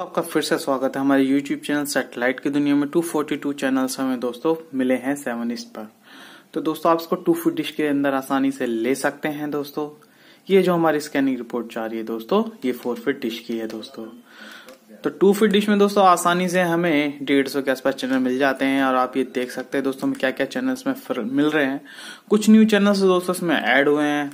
आपका फिर से स्वागत है हमारे YouTube चैनल सेटेलाइट की दुनिया में 242 चैनल हमें दोस्तों मिले हैं सेवन ईस्ट पर तो दोस्तों आप इसको टू फूड डिश के अंदर आसानी से ले सकते हैं दोस्तों ये जो हमारी स्कैनिंग रिपोर्ट जा रही है दोस्तों ये फोर फिट डिश की है दोस्तों तो टू फिट डिश में दोस्तों आसानी से हमें डेढ़ सौ के आसपास चैनल मिल जाते हैं और आप ये देख सकते हैं दोस्तों हमें क्या क्या चैनल्स में मिल रहे हैं कुछ न्यू चैनल्स दोस्तों इसमें ऐड हुए हैं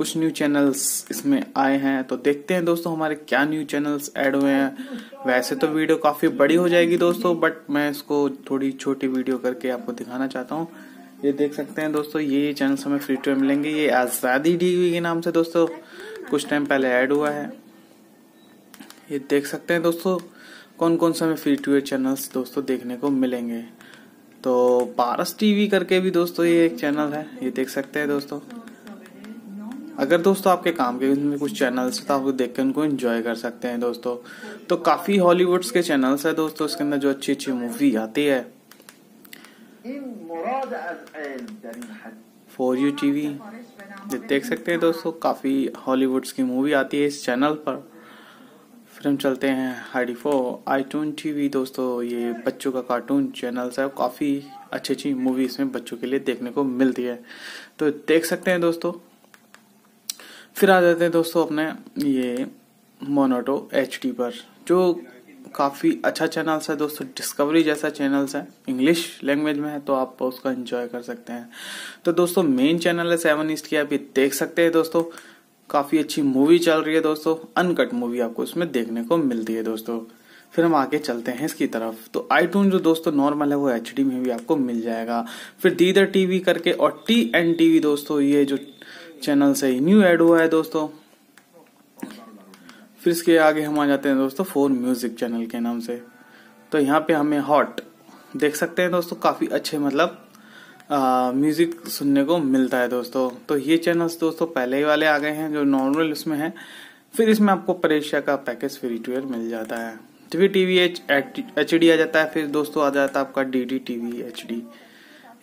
कुछ न्यू चैनल्स इसमें आए हैं तो देखते हैं दोस्तों हमारे क्या न्यू चैनल्स ऐड हुए हैं वैसे तो वीडियो काफ़ी बड़ी हो जाएगी दोस्तों बट मैं इसको थोड़ी छोटी वीडियो करके आपको दिखाना चाहता हूँ ये देख सकते हैं दोस्तों ये ये चैनल्स हमें फ्री टू मिलेंगे ये आज़ादी टीवी के नाम से दोस्तों कुछ टाइम पहले ऐड हुआ है ये देख सकते हैं दोस्तों कौन कौन से हमें फ्री टू एयर चैनल्स दोस्तों देखने को मिलेंगे तो पारस टीवी करके भी दोस्तों ये एक चैनल है ये देख सकते हैं दोस्तों अगर दोस्तों आपके काम के में कुछ चैनल्स तो आप देख के उनको एंजॉय कर सकते हैं दोस्तों तो काफी हॉलीवुड्स के चैनल्स है दोस्तों इसके अंदर जो अच्छी अच्छी मूवी आती है फॉर यू टीवी देख सकते हैं दोस्तों काफी हॉलीवुड्स की मूवी आती है इस चैनल पर फिर हम चलते हैं हाइडी फो आईटून टीवी दोस्तों ये बच्चों का कार्टून चैनल्स है काफ़ी अच्छी अच्छी मूवी इसमें बच्चों के लिए देखने को मिलती है तो देख सकते हैं दोस्तों फिर आ जाते हैं दोस्तों अपने ये मोनोटो एच पर जो काफ़ी अच्छा चैनल्स है दोस्तों डिस्कवरी जैसा चैनल्स है इंग्लिश लैंग्वेज में है तो आप उसका एंजॉय कर सकते हैं तो दोस्तों मेन चैनल है सेवन ईस्ट की आप ये देख सकते हैं दोस्तों काफ़ी अच्छी मूवी चल रही है दोस्तों अनकट मूवी आपको इसमें देखने को मिलती है दोस्तों फिर हम आगे चलते हैं इसकी तरफ तो आई जो दोस्तों नॉर्मल है वो एच में भी आपको मिल जाएगा फिर दीदर टीवी करके और टी एन टीवी दोस्तों ये जो चैनल से ही न्यू ऐड हुआ है दोस्तों फिर इसके आगे हम आ जाते हैं दोस्तों फोर म्यूजिक चैनल के नाम से तो यहाँ पे हमें हॉट देख सकते हैं दोस्तों काफी अच्छे मतलब म्यूजिक सुनने को मिलता है दोस्तों तो ये चैनल्स दोस्तों पहले ही वाले आ गए हैं जो नॉर्मल इसमें है फिर इसमें आपको परेशा का पैकेज फ्री टूर मिल जाता है टीवी टीवी एच एच आ जाता है फिर दोस्तों आ जाता है आपका D D TV H D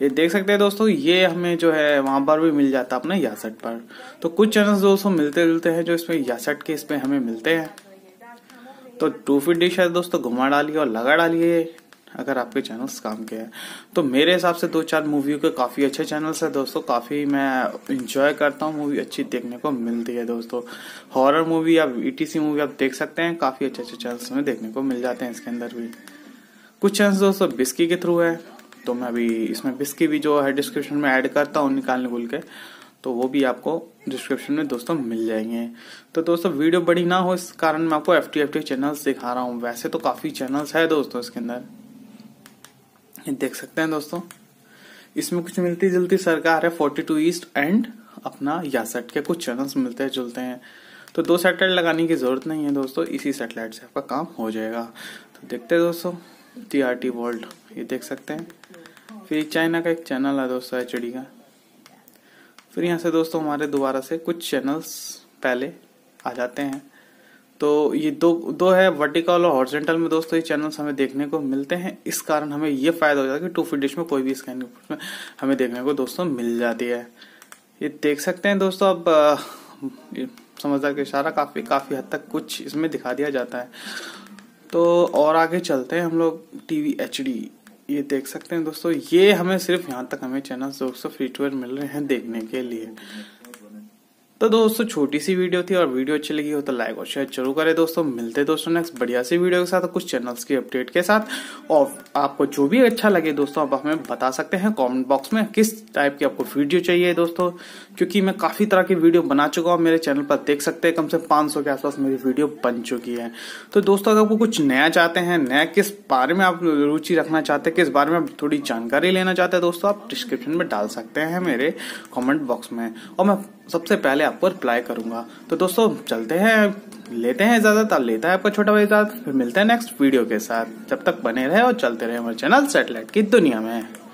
ये देख सकते हैं दोस्तों ये हमें जो है वहां पर भी मिल जाता है अपने यासट पर तो कुछ चैनल दोस्तों मिलते जुलते हैं जो इसमें यासट के इसमें हमें मिलते हैं तो टू फिट डिश है दोस्तों घुमा डालिए और लगा डालिए अगर आपके चैनल्स काम के हैं तो मेरे हिसाब से दो चार मूवियों के काफ़ी अच्छे चैनल्स हैं दोस्तों काफ़ी मैं इंजॉय करता हूँ मूवी अच्छी देखने को मिलती है दोस्तों हॉरर मूवी या ईटीसी e मूवी आप देख सकते हैं काफ़ी अच्छे अच्छे चैनल्स में देखने को मिल जाते हैं इसके अंदर भी कुछ चैनल दोस्तों बिस्की के थ्रू है तो मैं अभी इसमें बिस्की भी जो है डिस्क्रिप्शन में ऐड करता हूँ निकालने भूल के तो वो भी आपको डिस्क्रिप्शन में दोस्तों मिल जाएंगे तो दोस्तों वीडियो बड़ी ना हो इस कारण मैं आपको F T F T channels दिखा रहा हूँ वैसे तो काफ़ी चैनल्स है दोस्तों इसके अंदर देख सकते हैं दोस्तों इसमें कुछ मिलती जुलती सरकार है फोर्टी टू ईस्ट एंड अपना यासठ के कुछ चैनल्स मिलते हैं जुलते हैं तो दो सेटेलाइट लगाने की जरूरत नहीं है दोस्तों इसी सेटेलाइट से आपका काम हो जाएगा तो देखते हैं दोस्तों टी आर टी वर्ल्ड ये देख सकते हैं फिर चाइना का एक चैनल है दोस्तों एच का फिर यहाँ से दोस्तों हमारे दोबारा से कुछ चैनल्स पहले आ जाते हैं तो ये दो दो है वर्टिकल और हॉर्जेंटल में दोस्तों ये चैनल्स हमें देखने को मिलते हैं इस कारण हमें ये फायदा हो जाता है कि टू फीट डिश में कोई भी स्कैन में हमें देखने को दोस्तों मिल जाती है ये देख सकते हैं दोस्तों अब समझदार का इशारा काफी काफी हद तक कुछ इसमें दिखा दिया जाता है तो और आगे चलते हैं हम लोग टीवी एच डी ये देख सकते हैं दोस्तों ये हमें सिर्फ यहाँ तक हमें चैनल दो सौ फ्री टूर मिल रहे हैं देखने के लिए तो दोस्तों छोटी सी वीडियो थी और वीडियो अच्छी लगी हो तो लाइक और शेयर जरूर करें दोस्तों मिलते दोस्तों नेक्स्ट बढ़िया सी वीडियो के साथ कुछ चैनल्स की अपडेट के साथ और आपको जो भी अच्छा लगे दोस्तों आप हमें बता सकते हैं कमेंट बॉक्स में किस टाइप की आपको वीडियो चाहिए दोस्तों क्योंकि मैं काफी तरह की वीडियो बना चुका हूँ मेरे चैनल पर देख सकते हैं कम से पांच के आसपास मेरी वीडियो बन चुकी है तो दोस्तों अगर आपको कुछ नया चाहते हैं नया किस बारे में आप रुचि रखना चाहते हैं किस बारे में आप थोड़ी जानकारी लेना चाहते हैं दोस्तों आप डिस्क्रिप्शन में डाल सकते हैं मेरे कॉमेंट बॉक्स में और मैं सबसे पहले आपको रिप्लाई करूंगा तो दोस्तों चलते हैं लेते हैं इजाजत आप लेता है आपका छोटा भाई इजाजत फिर मिलते हैं नेक्स्ट वीडियो के साथ जब तक बने रहे और चलते रहे हमारे चैनल सेटेलाइट की दुनिया में